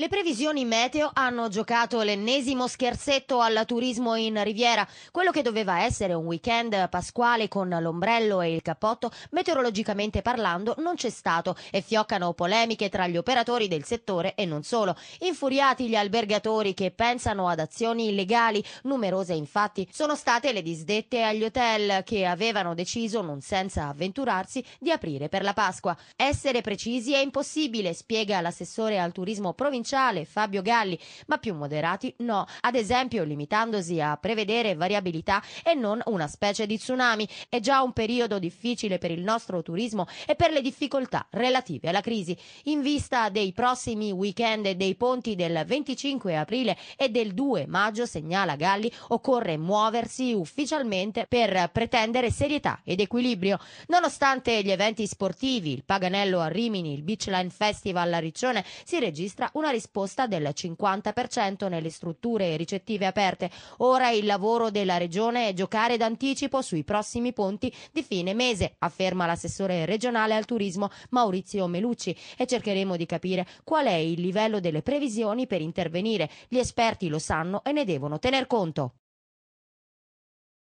Le previsioni meteo hanno giocato l'ennesimo scherzetto al turismo in Riviera. Quello che doveva essere un weekend pasquale con l'ombrello e il cappotto, meteorologicamente parlando, non c'è stato e fioccano polemiche tra gli operatori del settore e non solo. Infuriati gli albergatori che pensano ad azioni illegali, numerose infatti sono state le disdette agli hotel che avevano deciso, non senza avventurarsi, di aprire per la Pasqua. Essere precisi è impossibile, spiega l'assessore al turismo provinciale provinciale Fabio Galli, ma più moderati no, ad esempio limitandosi a prevedere variabilità e non una specie di tsunami. È già un periodo difficile per il nostro turismo e per le difficoltà relative alla crisi. In vista dei prossimi weekend e dei ponti del 25 aprile e del 2 maggio, segnala Galli, occorre muoversi ufficialmente per pretendere serietà ed equilibrio. Nonostante gli eventi sportivi, il Paganello a Rimini, il Beachline Festival a Riccione, si registra una esposta del 50% nelle strutture ricettive aperte. Ora il lavoro della Regione è giocare d'anticipo sui prossimi ponti di fine mese, afferma l'assessore regionale al turismo Maurizio Melucci e cercheremo di capire qual è il livello delle previsioni per intervenire. Gli esperti lo sanno e ne devono tener conto.